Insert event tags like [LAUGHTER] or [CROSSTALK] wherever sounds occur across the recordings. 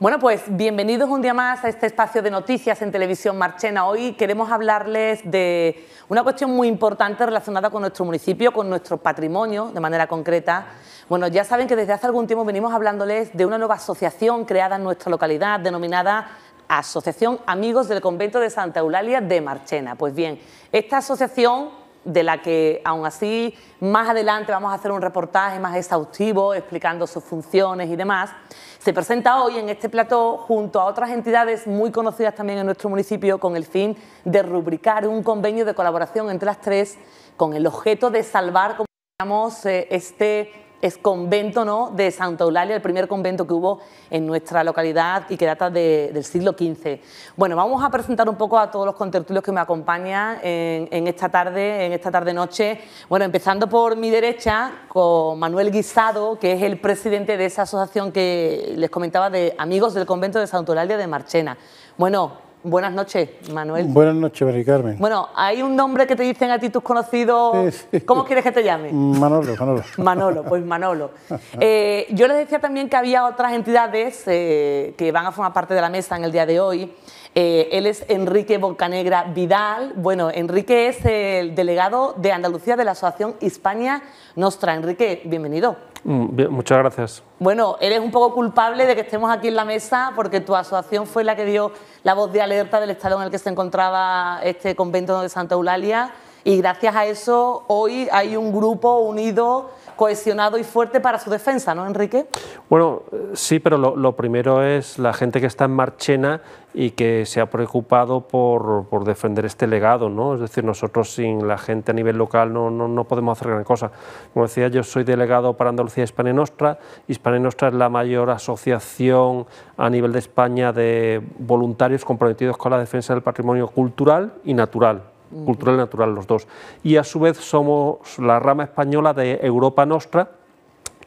Bueno, pues bienvenidos un día más a este espacio de noticias en Televisión Marchena. Hoy queremos hablarles de una cuestión muy importante relacionada con nuestro municipio, con nuestro patrimonio de manera concreta. Bueno, ya saben que desde hace algún tiempo venimos hablándoles de una nueva asociación creada en nuestra localidad denominada Asociación Amigos del Convento de Santa Eulalia de Marchena. Pues bien, esta asociación de la que aún así más adelante vamos a hacer un reportaje más exhaustivo explicando sus funciones y demás, se presenta hoy en este plató junto a otras entidades muy conocidas también en nuestro municipio con el fin de rubricar un convenio de colaboración entre las tres con el objeto de salvar, como digamos, eh, este es convento ¿no? de Santa Eulalia, el primer convento que hubo en nuestra localidad y que data del siglo XV. Bueno, vamos a presentar un poco a todos los contertulios que me acompañan en, esta tarde, en esta tarde-noche. Bueno, empezando por mi derecha, con Manuel Guisado, que es el presidente de esa asociación que les comentaba de Amigos del Convento de Santa Eulalia de Marchena. Bueno, Buenas noches, Manuel. Buenas noches, Mari Carmen. Bueno, ¿hay un nombre que te dicen a ti tus conocidos? ¿Cómo quieres que te llame? Manolo, Manolo. [LAUGHS] Manolo, pues Manolo. Eh, yo les decía también que había otras entidades eh, que van a formar parte de la mesa en el día de hoy. Eh, él es Enrique Bocanegra Vidal. Bueno, Enrique es el delegado de Andalucía de la Asociación Hispania Nostra. Enrique, bienvenido. Mm, muchas gracias. Bueno, eres un poco culpable de que estemos aquí en la mesa porque tu asociación fue la que dio la voz de alerta del estado en el que se encontraba este convento de Santa Eulalia y gracias a eso hoy hay un grupo unido cohesionado y fuerte para su defensa, ¿no, Enrique? Bueno, sí, pero lo, primero es la gente que está en Marchena y que se ha preocupado por, defender este legado, ¿no? Es decir, nosotros sin la gente a nivel local no, no, no podemos hacer gran cosa. Como decía, yo soy delegado para Andalucía Hispane Nostra. Hispane Nostra es la mayor asociación a nivel de España de voluntarios comprometidos con la defensa del patrimonio cultural y natural cultural y natural los dos. Y a su vez somos la rama española de Europa Nostra,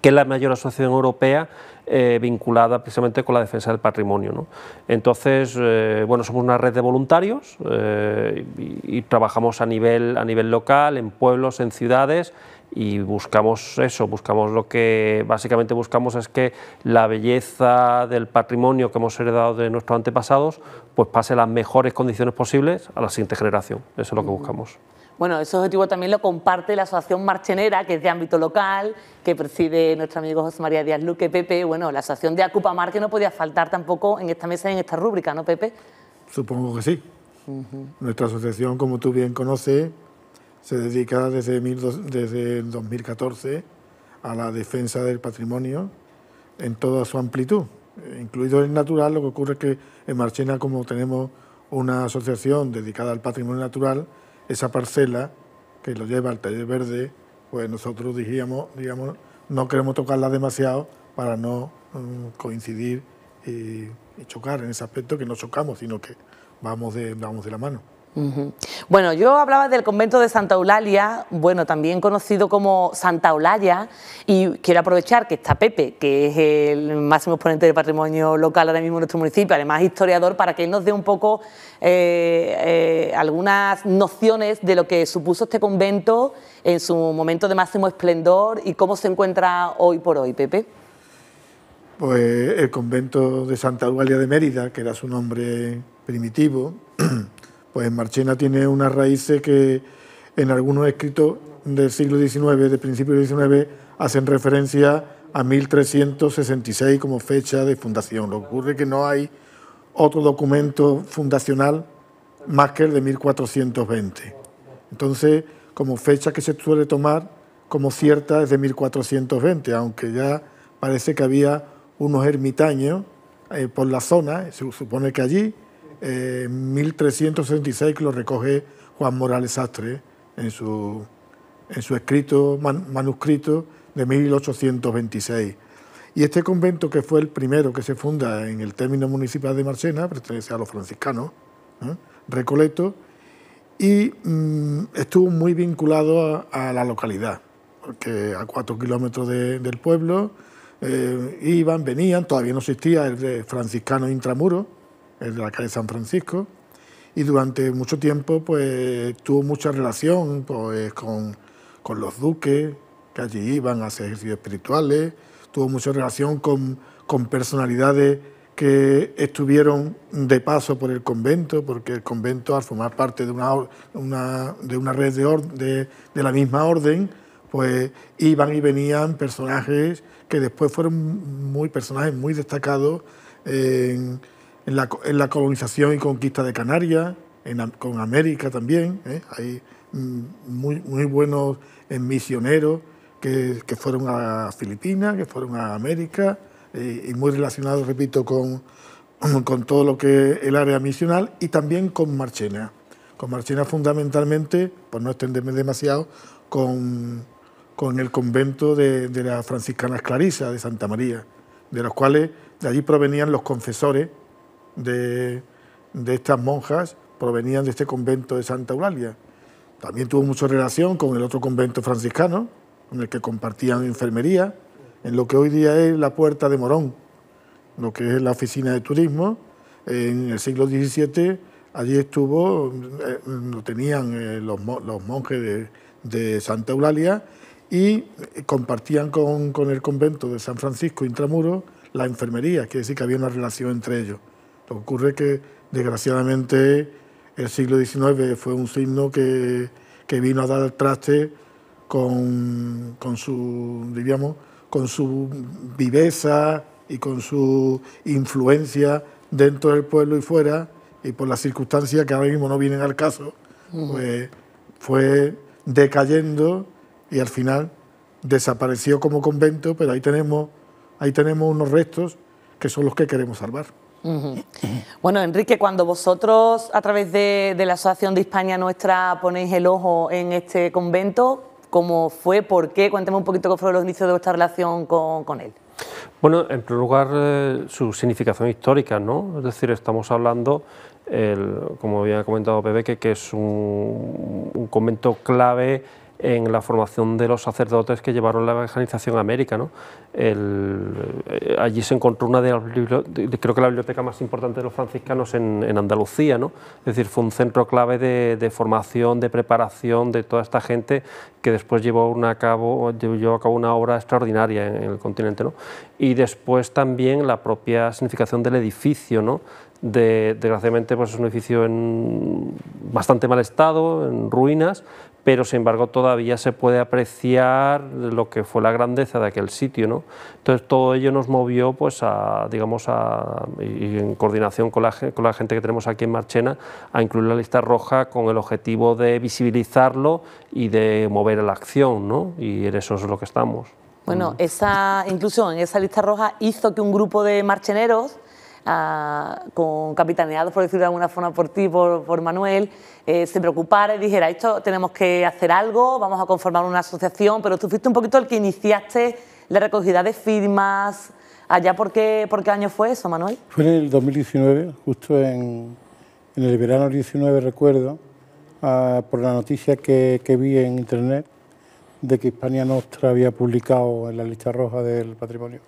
que es la mayor asociación europea eh, vinculada precisamente con la defensa del patrimonio. Entonces, eh, bueno, somos una red de voluntarios eh, y, trabajamos a nivel, a nivel local, en pueblos, en ciudades y buscamos eso, buscamos lo que básicamente buscamos es que la belleza del patrimonio que hemos heredado de nuestros antepasados pues pase las mejores condiciones posibles a la siguiente generación. Eso es lo que buscamos. Bueno, ese objetivo también lo comparte la Asociación Marchenera, que es de ámbito local, que preside nuestro amigo José María Díaz Luque, Pepe. Bueno, la Asociación de Acupa que no podía faltar tampoco en esta mesa y en esta rúbrica, ¿no, Pepe? Supongo que sí. Nuestra asociación, como tú bien conoces, se dedica desde, el 2014 a la defensa del patrimonio en toda su amplitud, incluido el natural. Lo que ocurre es que en Marchena, como tenemos una asociación dedicada al patrimonio natural, esa parcela que lo lleva al taller verde, pues nosotros dijimos, digamos, no queremos tocarla demasiado para no mm, coincidir y, chocar en ese aspecto que no chocamos, sino que vamos de, vamos de la mano. Bueno, yo hablaba del convento de Santa Eulalia, bueno, también conocido como Santa Eulalia, y quiero aprovechar que está Pepe, que es el máximo exponente de patrimonio local ahora mismo en nuestro municipio, además historiador, para que nos dé un poco eh, eh, algunas nociones de lo que supuso este convento en su momento de máximo esplendor y cómo se encuentra hoy por hoy, Pepe. Pues el convento de Santa Eulalia de Mérida, que era su nombre primitivo, [CLEARS THROAT] Pues Marchena tiene unas raíces que en algunos escritos del siglo XIX, de principio XIX, hacen referencia a 1366 como fecha de fundación. Lo que ocurre es que no hay otro documento fundacional más que el de 1420. Entonces, como fecha que se suele tomar como cierta es de 1420, aunque ya parece que había unos ermitaños eh, por la zona, se supone que allí, eh, ...en 1366 que lo recoge Juan Morales Sastre en su, en su escrito, manuscrito de 1826. Y este convento, que fue el primero que se funda en el término municipal de Marchena, pertenece a los franciscanos, ¿eh? Recoleto, y mm, estuvo muy vinculado a, la localidad, porque a cuatro kilómetros del pueblo eh, iban, venían, todavía no existía el franciscano intramuro, de la calle San Francisco, y durante mucho tiempo pues, tuvo mucha relación pues, con, los duques, que allí iban a hacer ejercicios espirituales, tuvo mucha relación con, personalidades que estuvieron de paso por el convento, porque el convento, al formar parte de una, una de una red de, la misma orden, pues iban y venían personajes que después fueron muy personajes muy destacados en, en la, colonización y conquista de Canarias, en, con América también. ¿eh? Hay mm, muy, buenos eh, misioneros que, fueron a Filipinas, que fueron a América, eh, y, muy relacionados, repito, [CLEARS THROAT] con, todo lo que es el área misional y también con Marchena. Con Marchena fundamentalmente, por no extenderme demasiado, con, el convento de, de las franciscanas Clarisas de Santa María, de los cuales de allí provenían los confesores de, estas monjas provenían de este convento de Santa Eulalia. También tuvo mucha relación con el otro convento franciscano, ...en el que compartían enfermería, en lo que hoy día es la Puerta de Morón, lo que es la oficina de turismo. En el siglo XVII allí estuvo, eh, lo tenían eh, los, monjes de, Santa Eulalia y compartían con, con el convento de San Francisco Intramuros la enfermería, quiere decir que había una relación entre ellos. Ocurre que, desgraciadamente, el siglo XIX fue un signo que, vino a dar traste con, su, con su viveza y con su influencia dentro del pueblo y fuera, y por las circunstancias que ahora mismo no vienen al caso, pues, fue decayendo y al final desapareció como convento, pero ahí tenemos, ahí tenemos unos restos que son los que queremos salvar. Bueno, Enrique, cuando vosotros a través de, la Asociación de España Nuestra ponéis el ojo en este convento, ¿cómo fue? ¿Por qué? Cuéntame un poquito cómo fueron los inicios de vuestra relación con, él. Bueno, en primer lugar, eh, su significación histórica, ¿no? Es decir, estamos hablando, el, como había comentado Pepe, que, es un, un convento clave en la formación de los sacerdotes que llevaron la evangelización a América. ¿no? Eh, allí se encontró una de las creo que la biblioteca más importante de los franciscanos en, Andalucía, ¿no? es decir, fue un centro clave de, formación, de preparación de toda esta gente que después llevó, a, cabo, llevó a cabo una obra extraordinaria en, el continente. ¿no? Y después también la propia significación del edificio, ¿no? De, desgraciadamente pues es un edificio en bastante mal estado, en ruinas, pero sin embargo todavía se puede apreciar lo que fue la grandeza de aquel sitio. ¿no? Entonces todo ello nos movió pues, a, digamos, en coordinación con la, gente que tenemos aquí en Marchena, a incluir la lista roja con el objetivo de visibilizarlo y de mover la acción, ¿no? y en eso es lo que estamos. Bueno, mm. esa inclusión en esa lista roja hizo que un grupo de marcheneros Ah, con, capitaneado, por decirlo de alguna forma, por ti, por, Manuel, eh, se preocupara y dijera, esto tenemos que hacer algo, vamos a conformar una asociación, pero tú fuiste un poquito el que iniciaste la recogida de firmas. ¿Allá por qué, año fue eso, Manuel? Fue en el 2019, justo en, el verano 19, recuerdo, ah, por la noticia que, que vi en internet de que Hispania Nostra había publicado en la lista roja del patrimonio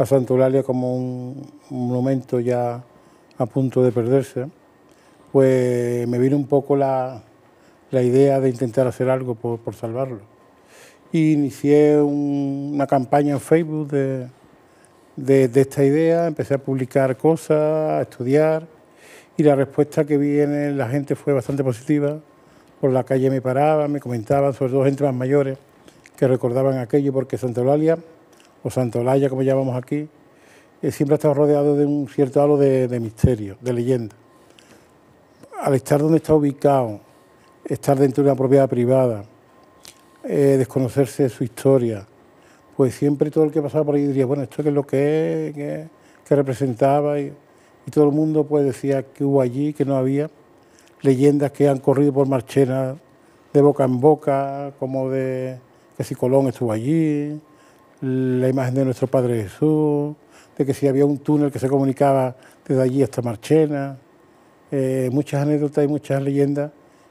a Santa Eulalia como un, monumento ya a punto de perderse, pues me vino un poco la, idea de intentar hacer algo por, por salvarlo. inicié una campaña en Facebook de, esta idea, empecé a publicar cosas, a estudiar, y la respuesta que viene la gente fue bastante positiva. Por la calle me paraban, me comentaban, sobre todo gente más mayores, que recordaban aquello, porque Santa Eulalia o Santolaya, como llamamos aquí, eh, siempre ha estado rodeado de un cierto halo de, misterio, de leyenda. Al estar donde está ubicado, estar dentro de una propiedad privada, eh, desconocerse de su historia, pues siempre todo el que pasaba por ahí diría, bueno, esto es lo que es, que representaba, y, y, todo el mundo pues decía que hubo allí, que no había, leyendas que han corrido por Marchena de boca en boca, como de que si Colón estuvo allí, la imagen de nuestro Padre Jesús, de que si había un túnel que se comunicaba desde allí hasta Marchena, eh, muchas anécdotas y muchas leyendas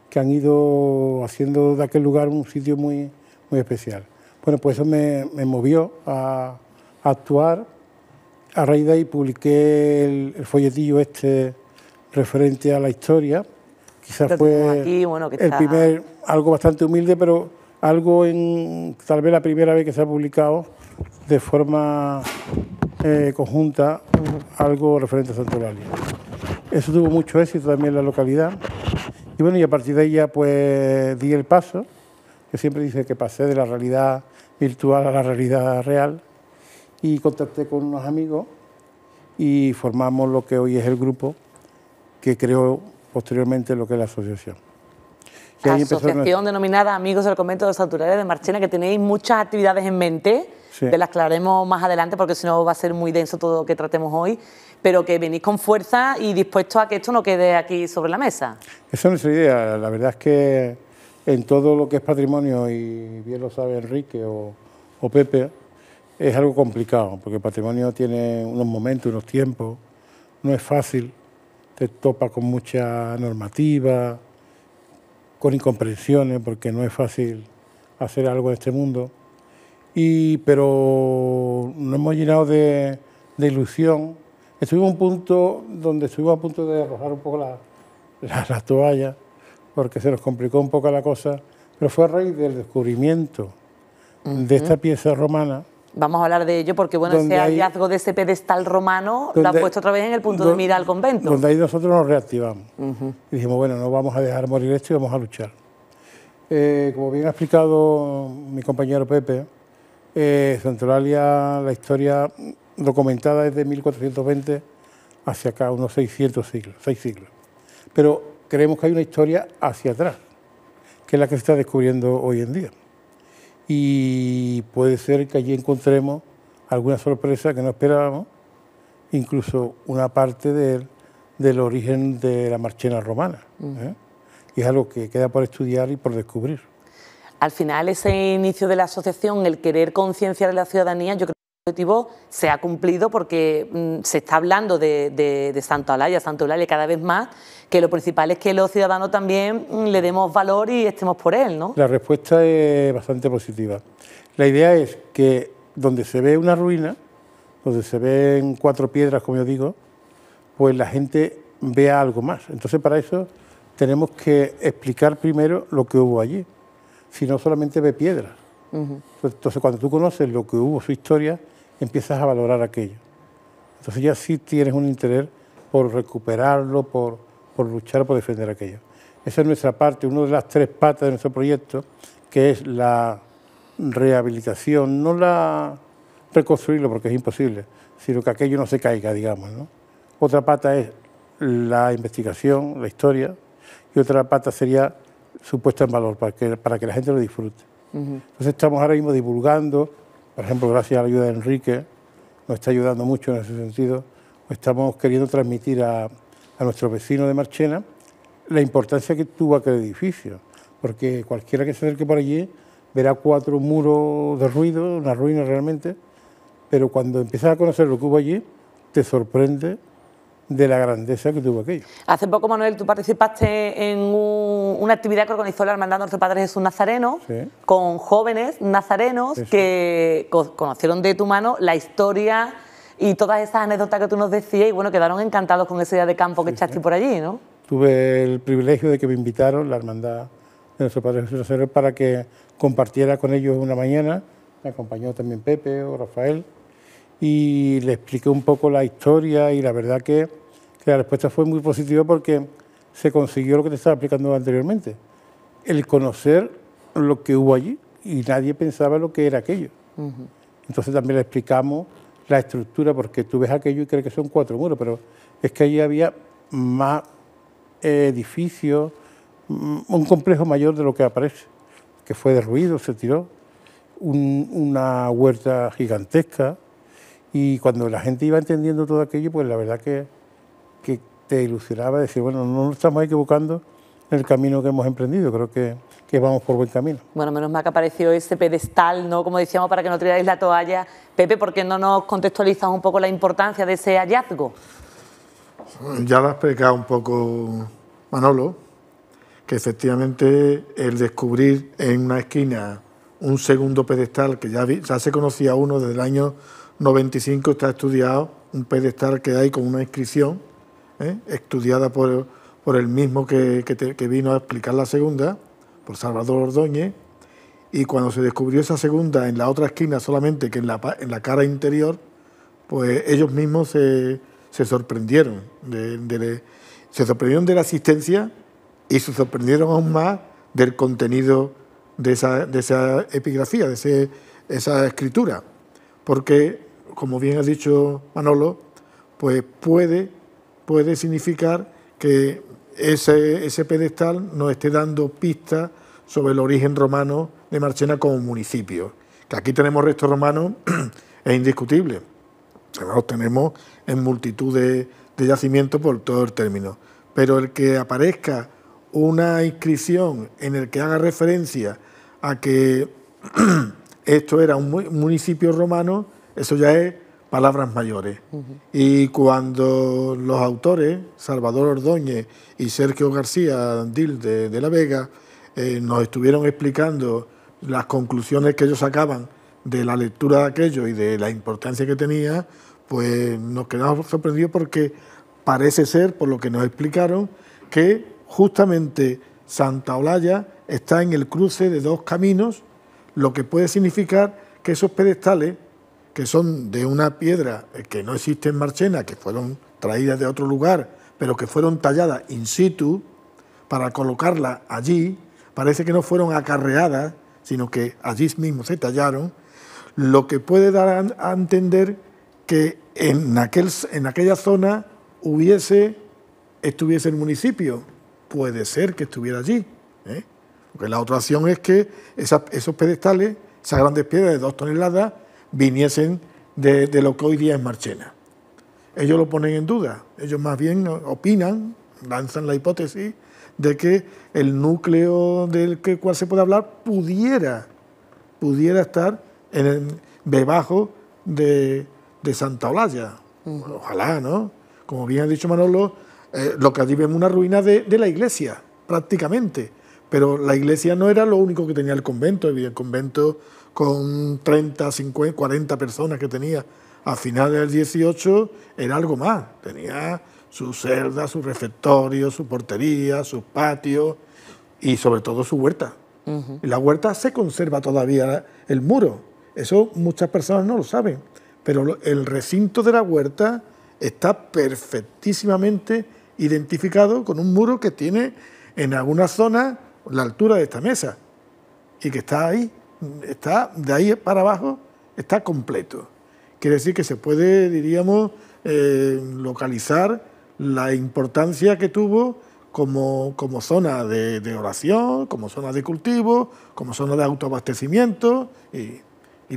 que han ido haciendo de aquel lugar un sitio muy, muy especial. Bueno, pues eso me, movió a, actuar. A raíz de ahí publiqué el, folletillo este referente a la historia. Quizás fue el primer, algo bastante humilde, pero algo en, tal vez la primera vez que se ha publicado de forma eh, conjunta algo referente a Santa Eso tuvo mucho éxito también en la localidad. Y bueno, y a partir de ella pues di el paso, que siempre dice que pasé de la realidad virtual a la realidad real, y contacté con unos amigos y formamos lo que hoy es el grupo que creó posteriormente lo que es la asociación. La asociación denominada Amigos del Convento de los de Marchena, que tenéis muchas actividades en mente ...te las aclararemos más adelante porque si no va a ser muy denso todo lo que tratemos hoy, pero que venís con fuerza y dispuesto a que esto no quede aquí sobre la mesa. Esa es nuestra idea, la verdad es que en todo lo que es patrimonio, y bien lo sabe Enrique o, Pepe, es algo complicado, porque patrimonio tiene unos momentos, unos tiempos, no es fácil, te topa con mucha normativa, con incomprensiones, porque no es fácil hacer algo en este mundo y, pero nos hemos llenado de, ilusión. Estuvimos a un punto donde estuvimos a punto de arrojar un poco las toallas... porque se nos complicó un poco la cosa, pero fue a raíz del descubrimiento de esta pieza romana. Vamos a hablar de ello porque bueno, ese hallazgo de ese pedestal romano lo ha puesto otra vez en el punto de mira al convento. Donde ahí nosotros nos reactivamos. Y dijimos, bueno, no vamos a dejar morir esto y vamos a luchar. Eh, como bien ha explicado mi compañero Pepe, eh, Centralia, la historia documentada es de 1420 hacia acá, unos 600 siglos, 6 siglos. Pero creemos que hay una historia hacia atrás, que es la que se está descubriendo hoy en día. Y puede ser que allí encontremos alguna sorpresa que no esperábamos, incluso una parte del, del origen de la marchena romana. Mm. ¿eh? Y es algo que queda por estudiar y por descubrir al final ese inicio de la asociación, el querer concienciar a la ciudadanía, yo creo que el objetivo se ha cumplido porque mm, se está hablando de, de, de ...Santo Olaya, Santo cada vez más, que lo principal es que los ciudadanos también mm, le demos valor y estemos por él, ¿no? La respuesta es bastante positiva. La idea es que donde se ve una ruina, donde se ven cuatro piedras, como yo digo, pues la gente vea algo más. Entonces para eso tenemos que explicar primero lo que hubo allí sino solamente ve piedras. Entonces, cuando tú conoces lo que hubo, su historia, empiezas a valorar aquello. Entonces ya sí tienes un interés por recuperarlo, por, por luchar, por defender aquello. Esa es nuestra parte, una de las tres patas de nuestro proyecto, que es la rehabilitación, no la reconstruirlo porque es imposible, sino que aquello no se caiga, digamos. ¿no? Otra pata es la investigación, la historia, y otra pata sería su puesta en valor, para que, para que la gente lo disfrute. Entonces estamos ahora mismo divulgando, por ejemplo, gracias a la ayuda de Enrique, nos está ayudando mucho en ese sentido, estamos queriendo transmitir a, a nuestros vecinos de Marchena la importancia que tuvo aquel edificio, porque cualquiera que se acerque por allí verá cuatro muros de ruido, una ruina realmente, pero cuando empiezas a conocer lo que hubo allí, te sorprende de la grandeza que tuvo aquello. Hace poco, Manuel, tú participaste en una actividad que organizó la Hermandad de Nuestro Padre Jesús Nazareno, con jóvenes nazarenos que conocieron de tu mano la historia y todas esas anécdotas que tú nos decías y bueno, quedaron encantados con ese día de campo que echaste por allí, ¿no? Tuve el privilegio de que me invitaron la Hermandad de Nuestro Padre Jesús Nazareno para que compartiera con ellos una mañana, me acompañó también Pepe o Rafael, y le expliqué un poco la historia y la verdad que la respuesta fue muy positiva porque se consiguió lo que te estaba explicando anteriormente, el conocer lo que hubo allí y nadie pensaba lo que era aquello. Entonces también le explicamos la estructura, porque tú ves aquello y crees que son cuatro muros, pero es que allí había más eh, edificios, mm, un complejo mayor de lo que aparece, que fue derruido, se tiró, una huerta gigantesca, y cuando la gente iba entendiendo todo aquello, pues la verdad que que te ilusionaba decir, bueno, no nos estamos equivocando en el camino que hemos emprendido, creo que, vamos por buen camino. Bueno, menos mal que apareció ese pedestal, ¿no? Como decíamos, para que no tiráis la toalla. Pepe, ¿por qué no nos contextualizas un poco la importancia de ese hallazgo? Ya lo ha explicado un poco Manolo, que efectivamente el descubrir en una esquina un segundo pedestal, que ya, ya se conocía uno desde el año 95, está estudiado, un pedestal que hay con una inscripción ¿eh? estudiada por, el mismo que, vino a explicar la segunda, por Salvador Ordóñez, y cuando se descubrió esa segunda en la otra esquina solamente que en la, en la cara interior, pues ellos mismos se, sorprendieron, de, se sorprendieron de la asistencia y se sorprendieron aún más del contenido de esa, de esa epigrafía, de esa escritura, porque, como bien ha dicho Manolo, pues puede puede significar que ese, ese pedestal nos esté dando pistas sobre el origen romano de Marchena como municipio. Que aquí tenemos restos romanos [CLEARS THROAT] es indiscutible. Los tenemos en multitud de, yacimientos por todo el término. Pero el que aparezca una inscripción en el que haga referencia a que [CLEARS THROAT] esto era un municipio romano, eso ya es palabras mayores. Y cuando los autores, Salvador Ordóñez y Sergio García Dil de, La Vega, eh, nos estuvieron explicando las conclusiones que ellos sacaban de la lectura de aquello y de la importancia que tenía, pues nos quedamos sorprendidos porque parece ser, por lo que nos explicaron, que justamente Santa Olalla está en el cruce de dos caminos, lo que puede significar que esos pedestales que son de una piedra eh, que no existe en Marchena, que fueron traídas de otro lugar, pero que fueron talladas in situ para colocarla allí, parece que no fueron acarreadas, sino que allí mismo se tallaron, lo que puede dar a, entender que en, aquel, en aquella zona hubiese, estuviese el municipio. Puede ser que estuviera allí. ¿eh? Porque la otra opción es que esos pedestales, esas grandes piedras de dos toneladas, viniesen de, lo que hoy día es Marchena. Ellos lo ponen en duda, ellos más bien opinan, lanzan la hipótesis de que el núcleo del que cual se puede hablar pudiera, pudiera estar debajo de, Santa Olalla. Ojalá, ¿no? Como bien ha dicho Manolo, eh, lo que allí vemos una ruina de, de, la iglesia, prácticamente. Pero la iglesia no era lo único que tenía el convento, el convento con 30, 50, 40 personas que tenía a finales del 18, era algo más. Tenía su celda, su refectorio, su portería, su patio y sobre todo su huerta. La huerta se conserva todavía el muro. Eso muchas personas no lo saben, pero el recinto de la huerta está perfectísimamente identificado con un muro que tiene en alguna zona la altura de esta mesa y que está ahí está de ahí para abajo, está completo. Quiere decir que se puede, diríamos, eh, localizar la importancia que tuvo como, zona de, oración, como zona de cultivo, como zona de autoabastecimiento y,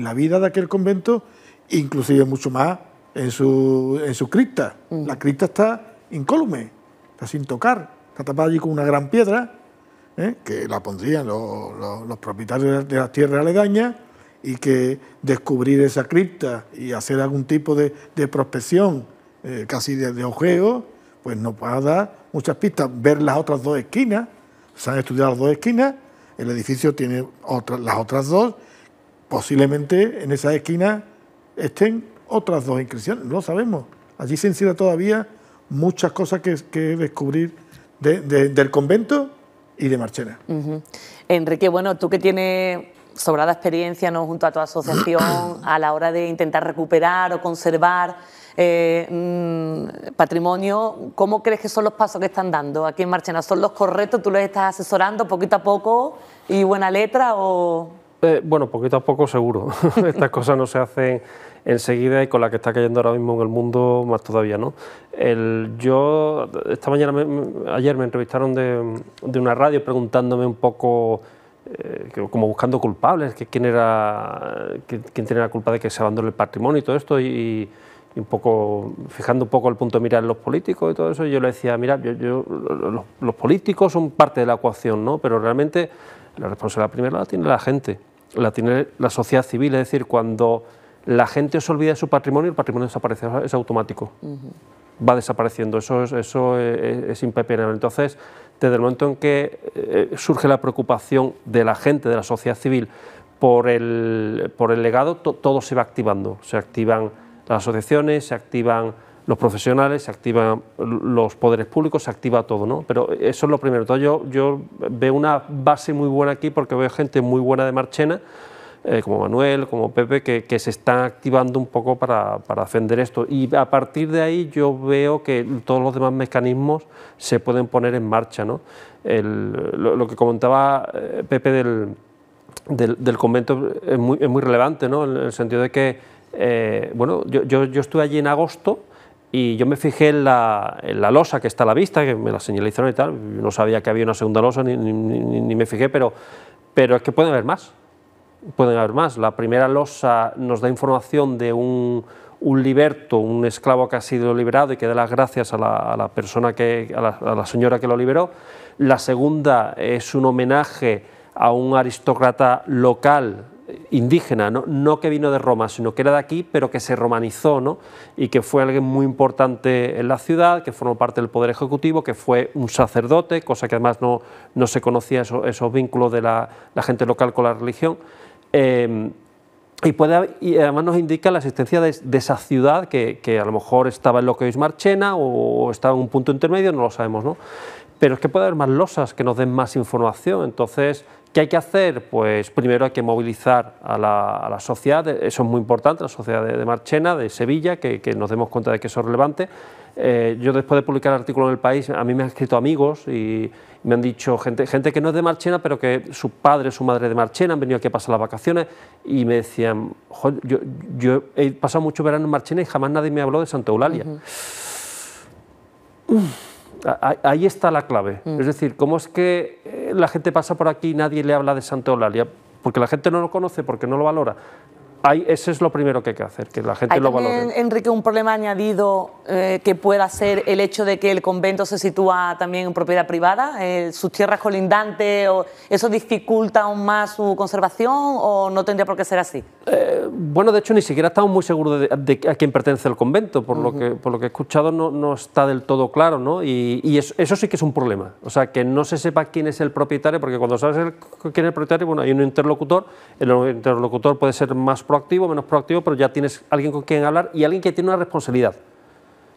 la vida de aquel convento, inclusive mucho más en su, cripta. La cripta está incólume, está sin tocar, está tapada allí con una gran piedra ¿eh? que la pondrían los, propietarios de las tierras aledañas y que descubrir esa cripta y hacer algún tipo de, prospección eh, casi de, ojeo, pues nos va a dar muchas pistas. Ver las otras dos esquinas, se han estudiado las dos esquinas, el edificio tiene otras, las otras dos, posiblemente en esas esquinas estén otras dos inscripciones, no sabemos. Allí se encierra todavía muchas cosas que, descubrir del convento y de Marchena. Enrique, bueno, tú que tienes sobrada experiencia ¿no? junto a tu asociación [CLEARS THROAT] a la hora de intentar recuperar o conservar eh, mm, patrimonio, ¿cómo crees que son los pasos que están dando aquí en Marchena? ¿Son los correctos? ¿Tú los estás asesorando poquito a poco y buena letra o...? Eh, bueno, poquito a poco seguro. [LAUGHS] Estas cosas no se hacen enseguida y con la que está cayendo ahora mismo en el mundo más todavía, ¿no? yo, esta mañana, ayer me entrevistaron de, una radio preguntándome un poco, eh, como buscando culpables, que quién era, quién tenía la culpa de que se abandone el patrimonio y todo esto y, un poco, fijando un poco el punto de mirar en los políticos y todo eso, yo le decía, mira, yo, los, políticos son parte de la ecuación, ¿no? Pero realmente la responsabilidad primera la tiene la gente la tiene la sociedad civil, es decir, cuando la gente se olvida de su patrimonio, el patrimonio desaparece, es automático. Va desapareciendo, eso es, eso e, e, es, Entonces, desde el momento en que eh, eh, surge la preocupación de la gente, de la sociedad civil, por el, por el legado, todo se va activando. Se activan las asociaciones, se activan los profesionales, se activan los poderes públicos, se activa todo, ¿no? Pero eso es lo primero. Entonces yo, yo veo una base muy buena aquí porque veo gente muy buena de Marchena, eh, como Manuel, como Pepe, que, se están activando un poco para, para defender esto. Y a partir de ahí yo veo que todos los demás mecanismos se pueden poner en marcha, ¿no? lo, que comentaba eh, Pepe del, del, convento es muy, es muy relevante, ¿no? En el sentido de que eh, bueno, yo, yo, yo, estuve allí en agosto y yo me fijé en la, la, losa que está a la vista, que me la señalizaron y tal, no sabía que había una segunda losa ni, ni, me fijé, pero, pero es que pueden haber más, pueden haber más. La primera losa nos da información de un, un liberto, un esclavo que ha sido liberado y que da las gracias a la, a la persona que, a la, señora que lo liberó. La segunda es un homenaje a un aristócrata local indígena, ¿no? que vino de Roma, sino que era de aquí, pero que se romanizó, ¿no? y que fue alguien muy importante en la ciudad, que formó parte del Poder Ejecutivo, que fue un sacerdote, cosa que además no, se conocía eso, esos vínculos de la, gente local con la religión. Em, y, puede, y además nos indica la existencia de, esa ciudad que, a lo mejor estaba en lo que hoy es Marchena o estaba en un punto intermedio, no lo sabemos, ¿no? Pero es que puede haber más losas que nos den más información, entonces ¿Qué hay que hacer? Pues primero hay que movilizar a la, sociedad, eso es muy importante, la sociedad de, Marchena, de Sevilla, que, nos demos cuenta de que eso es relevante. Eh, yo después de publicar el artículo en El País, a mí me han escrito amigos y me han dicho gente, gente que no es de Marchena, pero que su padre, su madre de Marchena han venido aquí a pasar las vacaciones y me decían, yo, he pasado mucho verano en Marchena y jamás nadie me habló de Santa Eulalia. Ahí está la clave. Mm. Es decir, ¿cómo es que eh, la gente pasa por aquí y nadie le habla de santo Eulalia? Porque la gente no lo conoce, porque no lo valora ese es lo primero que hay que hacer, que la gente lo valore. Enrique, un problema añadido eh, que pueda ser el hecho de que el convento se sitúa también en propiedad privada, eh, sus tierras colindantes, ¿eso dificulta aún más su conservación o no tendría por qué ser así? Eh, bueno, de hecho, ni siquiera estamos muy seguros de, a quién pertenece el convento, por, lo, que, por lo que he escuchado no, está del todo claro, Y, eso, sí que es un problema, o sea, que no se sepa quién es el propietario, porque cuando sabes quién es el propietario, bueno, hay un interlocutor, el interlocutor puede ser más proactivo, menos proactivo, pero ya tienes alguien con quien hablar y alguien que tiene una responsabilidad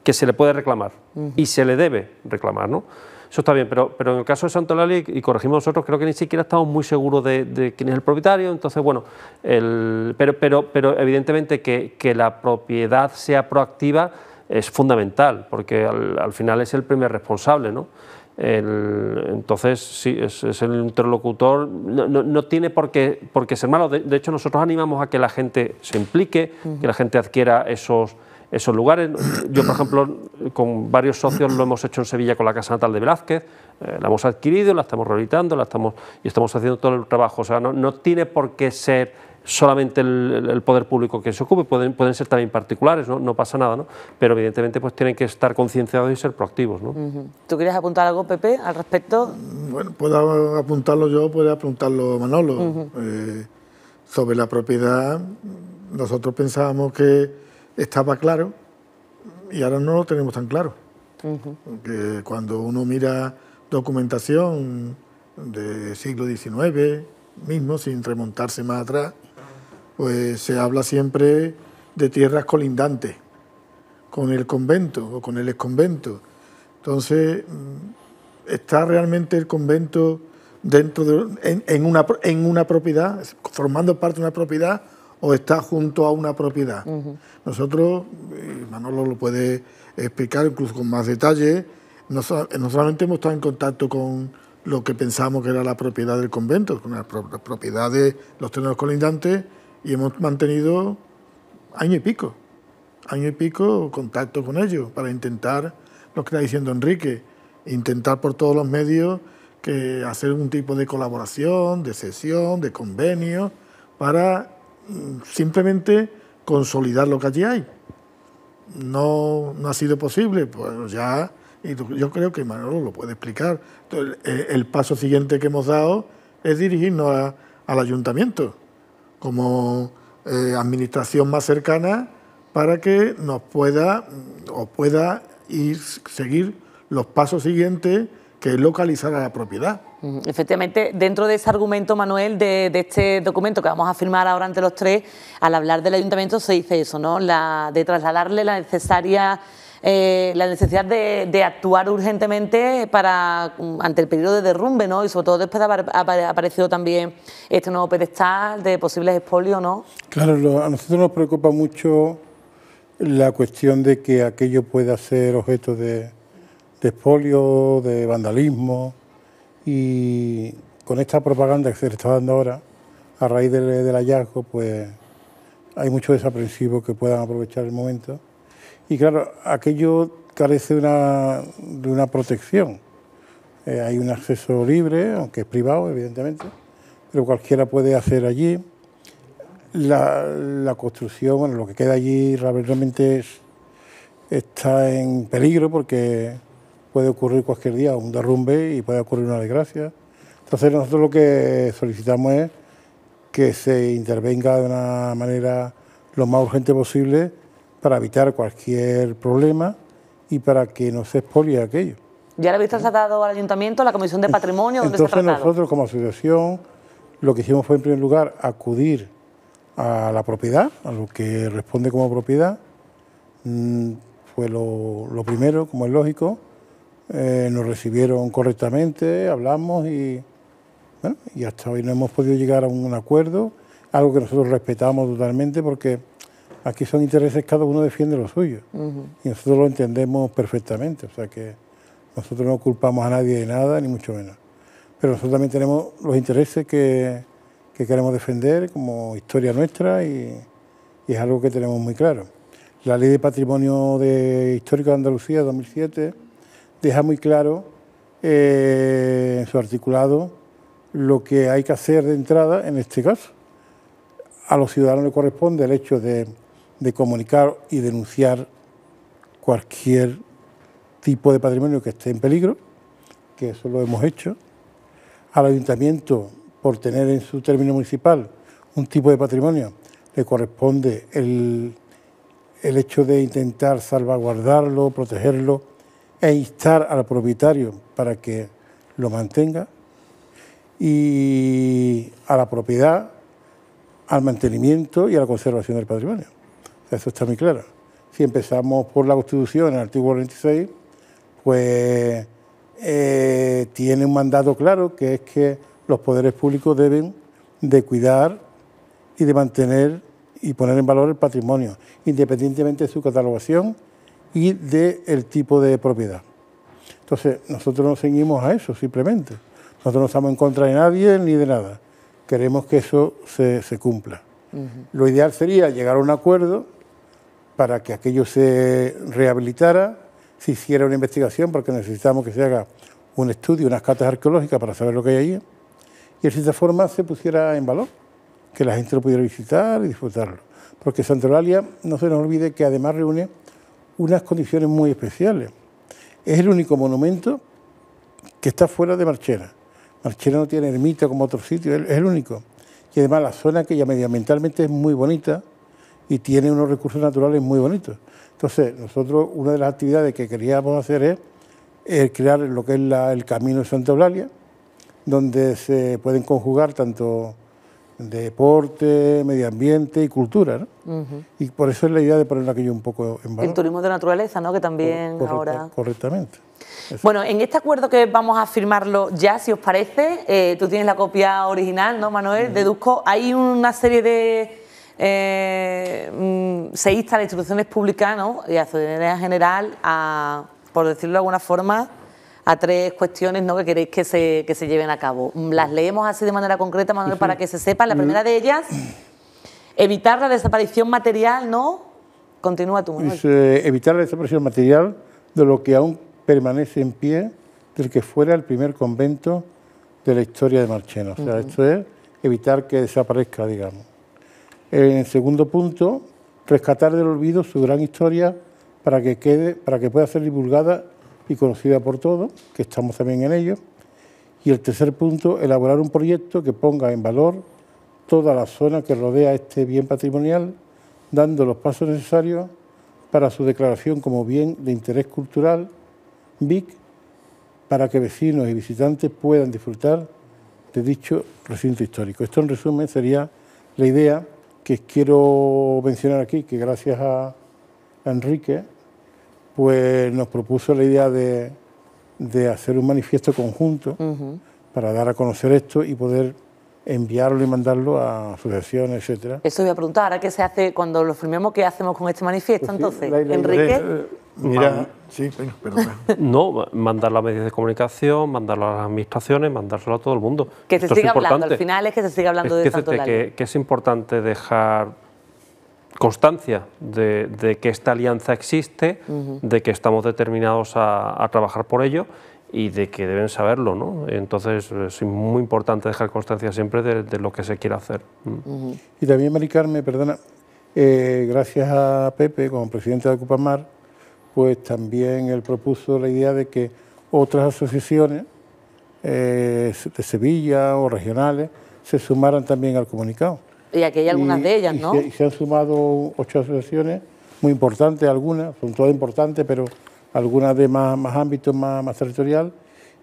que se le puede reclamar y se le debe reclamar, ¿no? Eso está bien, pero, pero en el caso de Santolali, y corregimos nosotros, creo que ni siquiera estamos muy seguros de, quién es el propietario, entonces, bueno, el, pero, pero, pero evidentemente que, que la propiedad sea proactiva es fundamental, porque al, al final es el primer responsable, ¿no? entonces, sí, es, el interlocutor, no, tiene por qué, por ser malo. De, hecho, nosotros animamos a que la gente se implique, que la gente adquiera esos, esos lugares. Yo, por ejemplo, con varios socios lo hemos hecho en Sevilla con la Casa Natal de Velázquez, eh, la hemos adquirido, la estamos rehabilitando la estamos, y estamos haciendo todo el trabajo. O sea, no tiene por qué ser solamente el, poder público que se ocupe, pueden, pueden ser también particulares, ¿no? no pasa nada, ¿no? pero evidentemente pues tienen que estar concienciados y ser proactivos. ¿no? ¿Tú quieres apuntar algo, Pepe, al respecto? Mm, bueno, puedo apuntarlo yo, puede apuntarlo Manolo. Eh, sobre la propiedad, nosotros pensábamos que estaba claro y ahora no lo tenemos tan claro. que cuando uno mira documentación ...de siglo XIX mismo, sin remontarse más atrás, pues se habla siempre de tierras colindantes con el convento o con el exconvento. Entonces, mm, ¿está realmente el convento dentro de, en, una, propiedad, formando parte de una propiedad o está junto a una propiedad? Nosotros, Manolo lo puede explicar incluso con más detalle, no, solamente hemos estado en contacto con, lo que pensamos que era la propiedad del convento, con la propiedad de los terrenos colindantes, y hemos mantenido año y pico, año y pico contacto con ellos para intentar, lo que está diciendo Enrique, intentar por todos los medios que hacer un tipo de colaboración, de sesión, de convenio, para mm, simplemente consolidar lo que allí hay. No, ha sido posible, pues ya, y yo creo que Manolo lo puede explicar. el, paso siguiente que hemos dado es dirigirnos al ayuntamiento como eh, administración más cercana para que nos pueda o pueda ir seguir los pasos siguientes que es localizar a la propiedad. Efectivamente, dentro de ese argumento, Manuel, de, este documento que vamos a firmar ahora ante los tres, al hablar del ayuntamiento se dice eso, ¿no? La, de trasladarle la necesaria eh, la necesidad de, actuar urgentemente para, mm, ante el periodo de derrumbe, ¿no? Y sobre todo después de aparecido también este nuevo pedestal de posibles expolios, ¿no? Claro, a nosotros nos preocupa mucho la cuestión de que aquello pueda ser objeto de, de expolio, de vandalismo, y con esta propaganda que se le está dando ahora, a raíz del hallazgo, pues hay muchos desaprensivos que puedan aprovechar el momento. Y claro, aquello carece de una protección. Eh, hay un acceso libre, aunque es privado, evidentemente, pero cualquiera puede hacer allí. La, construcción, bueno, lo que queda allí realmente está en peligro porque puede ocurrir cualquier día un derrumbe y puede ocurrir una desgracia. Entonces nosotros lo que solicitamos es que se intervenga de una manera lo más urgente posible para evitar cualquier problema y para que no se expolie aquello. ¿Ya la se ha dado al ayuntamiento, a la Comisión de Patrimonio? Entonces nosotros como asociación lo que hicimos fue en primer lugar acudir a la propiedad, a lo que responde como propiedad, mm, fue lo, primero, como es lógico, eh, nos recibieron correctamente, hablamos y, y hasta hoy no hemos podido llegar a un acuerdo, algo que nosotros respetamos totalmente porque Aquí son intereses, cada uno defiende los suyos... Y nosotros lo entendemos perfectamente. O sea que nosotros no culpamos a nadie de nada, ni mucho menos. Pero nosotros también tenemos los intereses que, queremos defender como historia nuestra y, es algo que tenemos muy claro. La Ley de Patrimonio de Histórico de Andalucía 2007 deja muy claro eh, en su articulado lo que hay que hacer de entrada en este caso. A los ciudadanos le corresponde el hecho de de comunicar y denunciar cualquier tipo de patrimonio que esté en peligro, que eso lo hemos hecho, al ayuntamiento por tener en su término municipal un tipo de patrimonio, le corresponde el, el hecho de intentar salvaguardarlo, protegerlo e instar al propietario para que lo mantenga y a la propiedad, al mantenimiento y a la conservación del patrimonio eso está muy claro. Si empezamos por la Constitución, el artículo 26... pues eh, tiene un mandato claro, que es que los poderes públicos deben de cuidar y de mantener y poner en valor el patrimonio, independientemente de su catalogación y del tipo de propiedad. Entonces, nosotros nos seguimos a eso simplemente. Nosotros no estamos en contra de nadie ni de nada. Queremos que eso se, cumpla. Lo ideal sería llegar a un acuerdo para que aquello se rehabilitara, se hiciera una investigación, porque necesitamos que se haga un estudio, unas cartas arqueológicas para saber lo que hay allí, y de cierta forma se pusiera en valor, que la gente lo pudiera visitar y disfrutarlo. Porque Santa Eulalia, no se nos olvide que además reúne unas condiciones muy especiales. Es el único monumento que está fuera de Marchena. Marchena no tiene ermita como otro sitio, es el único. Y además la zona que ya medioambientalmente es muy bonita, y tiene unos recursos naturales muy bonitos. Entonces, nosotros una de las actividades que queríamos hacer es, crear lo que es el Camino de Santa Eulalia, donde se pueden conjugar tanto deporte, medio ambiente y cultura. ¿no? Y por eso es la idea de ponerlo aquello un poco en valor. El turismo de naturaleza, ¿no? Que también ahora... Correctamente. Bueno, en este acuerdo que vamos a firmarlo ya, si os parece, eh, tú tienes la copia original, ¿no, Manuel? Mm. Deduzco, hay una serie de eh, mm, se insta a las instituciones públicas ¿no? y a la ciudadanía general a, por decirlo de alguna forma, a tres cuestiones ¿no? que queréis que se, lleven a cabo. Mm, las leemos así de manera concreta, para que se sepa. La primera de ellas, evitar la desaparición material, ¿no? Continúa tú, evitar la desaparición material de lo que aún permanece en pie del que fuera el primer convento de la historia de Marchena. O sea, esto es evitar que desaparezca, digamos. En segundo punto, rescatar del olvido su gran historia para que, quede, para que pueda ser divulgada y conocida por todos, que estamos también en ello. Y el tercer punto, elaborar un proyecto que ponga en valor toda la zona que rodea este bien patrimonial, dando los pasos necesarios para su declaración como bien de interés cultural, BIC, para que vecinos y visitantes puedan disfrutar de dicho recinto histórico. Esto en resumen sería la idea que quiero mencionar aquí, que gracias a Enrique, pues nos propuso la idea de, hacer un manifiesto conjunto para dar a conocer esto y poder enviarlo y mandarlo a asociaciones, etcétera. Eso voy a preguntar, ¿ahora qué se hace cuando lo firmemos? ¿Qué hacemos con este manifiesto pues entonces? Enrique. mira, Sí, [LAUGHS] no, mandar a medios de comunicación, mandarlo a las administraciones, mandárselo a todo el mundo. Que se siga hablando, al final es que se siga hablando de que, que, es importante dejar constancia de, que esta alianza existe, de que estamos determinados a, trabajar por ello y de que deben saberlo. ¿no? Entonces es muy importante dejar constancia siempre de, lo que se quiere hacer. Mm. Y también, Maricarme, perdona, eh, gracias a Pepe, como presidente de Ocupamar, pues también él propuso la idea de que otras asociaciones eh, de Sevilla o regionales se sumaran también al comunicado. Y aquí hay algunas de ellas, ¿no? Y se, han sumado ocho asociaciones, muy importantes algunas, son todas importantes, pero algunas de más, más ámbito, más, territorial,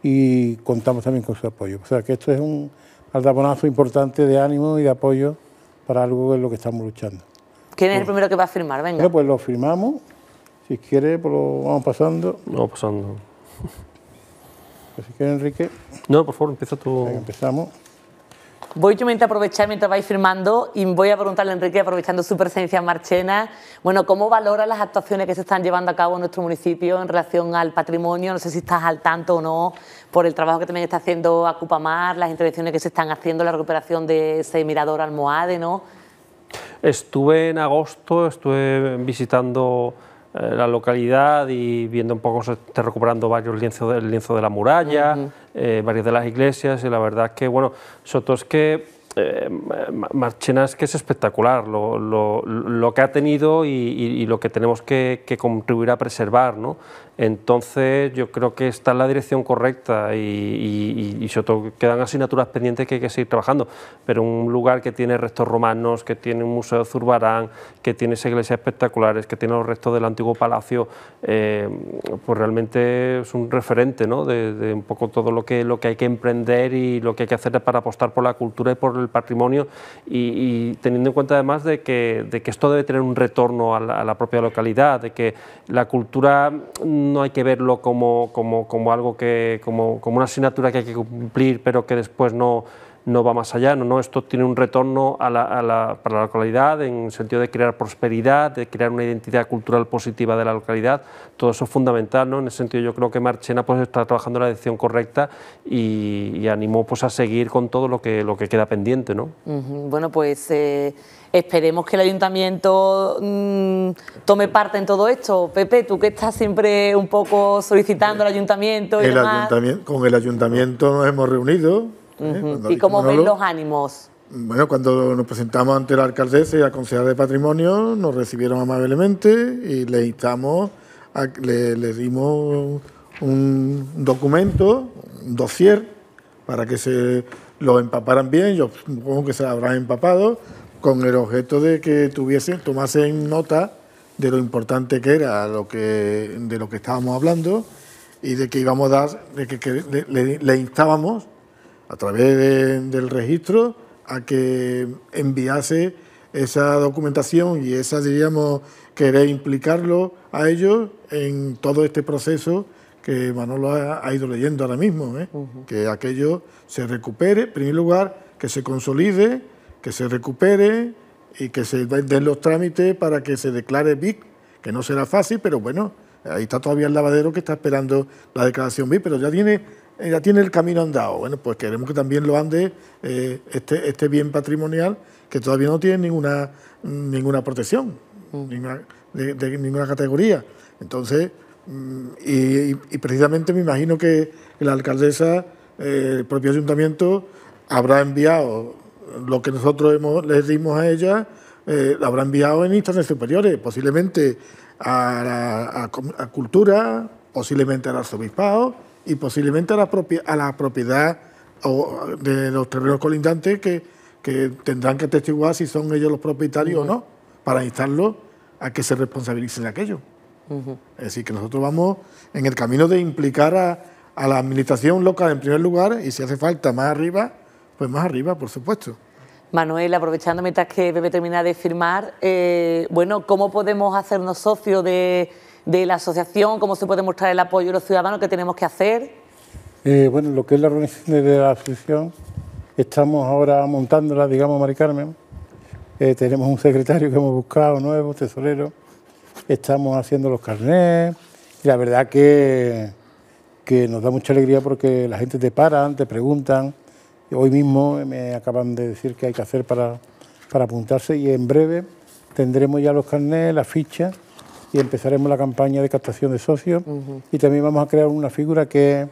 y contamos también con su apoyo. O sea que esto es un aldabonazo importante de ánimo y de apoyo para algo en lo que estamos luchando. ¿Quién es el primero que va a firmar? Venga. pues lo firmamos si quiere, pues vamos pasando. Vamos pasando. si quiere, Enrique. No, por favor, empieza tú. empezamos. Voy yo mientras aprovechar, mientras vais firmando, y voy a preguntarle a Enrique, aprovechando su presencia en Marchena, bueno, ¿cómo valora las actuaciones que se están llevando a cabo en nuestro municipio en relación al patrimonio? No sé si estás al tanto o no, por el trabajo que también está haciendo Acupamar, las intervenciones que se están haciendo, la recuperación de ese mirador almohade, ¿no? Estuve en agosto, estuve visitando eh, la localidad y viendo un poco se está recuperando varios lienzos del lienzo de la muralla, eh, varias de las iglesias y la verdad es que bueno, Soto es que eh, marchenas es que es espectacular lo, que ha tenido y, lo que tenemos que, que contribuir a preservar, ¿no? Entonces yo creo que está en la dirección correcta y, sobre quedan asignaturas pendientes que hay que seguir trabajando, pero un lugar que tiene restos romanos, que tiene un museo de Zurbarán, que tiene esas iglesias espectaculares, que tiene los restos del antiguo palacio, eh, pues realmente es un referente ¿no? de, un poco todo lo que, lo que hay que emprender y lo que hay que hacer para apostar por la cultura y por el patrimonio y, teniendo en cuenta además de que, de que esto debe tener un retorno a la, propia localidad, de que la cultura no hay que verlo como, como, como algo que, como, como una asignatura que hay que cumplir, pero que después no, no va más allá, no, no, esto tiene un retorno a la, a la, para la localidad en el sentido de crear prosperidad, de crear una identidad cultural positiva de la localidad, todo eso es fundamental, ¿no? En ese sentido yo creo que Marchena pues está trabajando en la dirección correcta y, y animó pues a seguir con todo lo que, lo que queda pendiente, ¿no? Bueno, pues... Eh, esperemos que el ayuntamiento mm, tome parte en todo esto. Pepe, tú que estás siempre un poco solicitando al ayuntamiento. Y el Ayuntamiento, con el ayuntamiento nos hemos reunido, ¿eh? ¿Y cómo ven los ánimos? Bueno, cuando nos presentamos ante la alcaldesa y la concejal de patrimonio, nos recibieron amablemente y le instamos, le, dimos un documento, un dossier, para que se lo empaparan bien, yo supongo que se habrán empapado, con el objeto de que tuviesen, tomasen nota de lo importante que era lo que, de lo que estábamos hablando y de que íbamos a dar, de que, le instábamos a través del registro a que enviase esa documentación y esa, diríamos, querer implicarlo a ellos en todo este proceso que Manolo ha, ido leyendo ahora mismo, ¿eh? que aquello se recupere, en primer lugar, que se consolide, que se recupere y que se den los trámites para que se declare BIC, que no será fácil, pero bueno, ahí está todavía el lavadero que está esperando la declaración BIC, pero ya tiene eh, ya tiene el camino andado. Bueno, pues queremos que también lo ande este, bien patrimonial que todavía no tiene ninguna, ninguna protección, mm. ninguna, de, ninguna categoría. Entonces, mm, y, precisamente me imagino que la alcaldesa, eh, el propio ayuntamiento, habrá enviado lo que nosotros hemos, les dimos a ella, eh, habrá enviado en instancias superiores, posiblemente a, la, a cultura, posiblemente al arzobispado y posiblemente a la, a la propiedad o de los terrenos colindantes que, tendrán que atestiguar si son ellos los propietarios o no, para instarlos a que se responsabilicen de aquello. Es decir, que nosotros vamos en el camino de implicar a, la administración local en primer lugar y si hace falta más arriba, pues más arriba, por supuesto. Manuel, aprovechando mientras que Bebe termina de firmar, eh, bueno, ¿cómo podemos hacernos socios de de la asociación, cómo se puede mostrar el apoyo de los ciudadanos, que tenemos que hacer. Eh, bueno, lo que es la organización de la asociación, estamos ahora montándola, digamos, Mari Carmen. Eh, tenemos un secretario que hemos buscado nuevo, tesorero. Estamos haciendo los carnés... Y la verdad que, que nos da mucha alegría porque la gente te para, te preguntan. Hoy mismo me acaban de decir que hay que hacer para, para apuntarse y en breve tendremos ya los carnés, las fichas y empezaremos la campaña de captación de socios y también vamos a crear una figura que,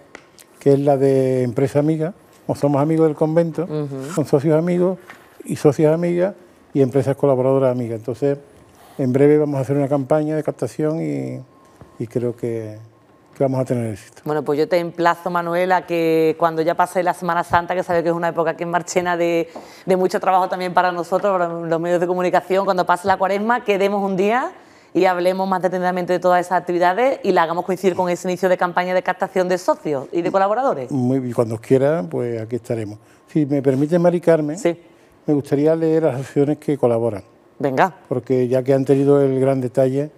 que, es la de empresa amiga, o somos amigos del convento, son socios amigos y socias amigas y empresas colaboradoras amigas. Entonces, en breve vamos a hacer una campaña de captación y, creo que, vamos a tener éxito. Bueno, pues yo te emplazo, Manuela... que cuando ya pase la Semana Santa, que sabes que es una época que es Marchena de, de mucho trabajo también para nosotros, para los medios de comunicación, cuando pase la cuaresma, quedemos un día y hablemos más detenidamente de todas esas actividades y la hagamos coincidir con ese inicio de campaña de captación de socios y de colaboradores. Muy bien, cuando quiera, pues aquí estaremos. Si me permite, Mari Carmen, me gustaría leer las acciones que colaboran. Venga. Porque ya que han tenido el gran detalle,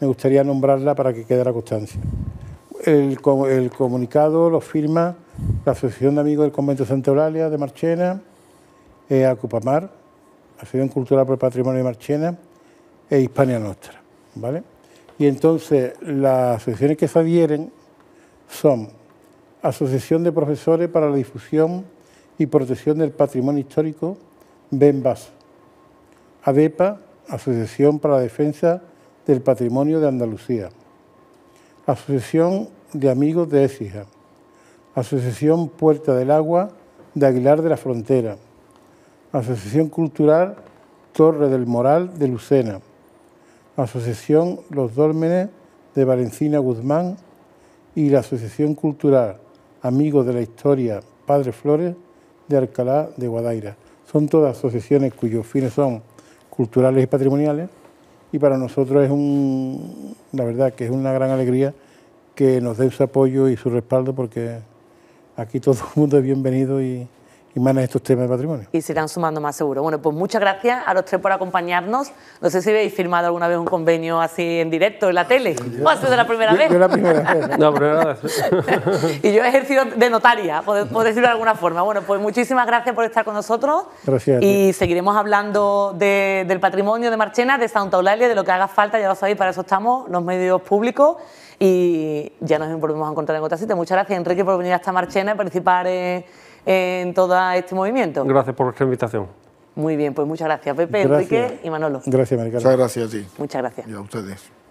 me gustaría nombrarla para que quede la constancia. El, comunicado lo firma la Asociación de Amigos del Convento Santa Eulalia de Marchena, eh, Acupamar, Asociación Cultural por el Patrimonio de Marchena e Hispania Nostra. Y entonces las asociaciones que se adhieren son Asociación de Profesores para la Difusión y Protección del Patrimonio Histórico, BENBAS, ADEPA, Asociación para la Defensa del Patrimonio de Andalucía, Asociación de Amigos de Écija, Asociación Puerta del Agua de Aguilar de la Frontera, Asociación Cultural Torre del Moral de Lucena, Asociación Los Dólmenes de Valencina Guzmán y la Asociación Cultural Amigos de la Historia Padre Flores de Alcalá de Guadaira. Son todas asociaciones cuyos fines son culturales y patrimoniales y para nosotros es un, la verdad que es una gran alegría que nos den su apoyo y su respaldo porque aquí todo el mundo es bienvenido y, y más estos temas de patrimonio. Y se irán sumando más seguro. Bueno, pues muchas gracias a los tres por acompañarnos. No sé si habéis firmado alguna vez un convenio así en directo en la tele. ¿O ha sido la primera vez? Yo la primera vez. [LAUGHS] y yo he ejercido de notaria, por, decirlo de alguna forma. Bueno, pues muchísimas gracias por estar con nosotros. Y seguiremos hablando del patrimonio de Marchena, de Santa Eulalia, de lo que haga falta, ya lo sabéis, para eso estamos los medios públicos y ya nos volvemos a encontrar en otra cita. Muchas gracias, Enrique, por venir hasta Marchena y participar en en todo este movimiento. Gracias por esta invitación. Muy bien, pues muchas gracias, Pepe, Enrique y Manolo. Gracias, Maricarmen. Muchas gracias a Muchas gracias. Y a ustedes.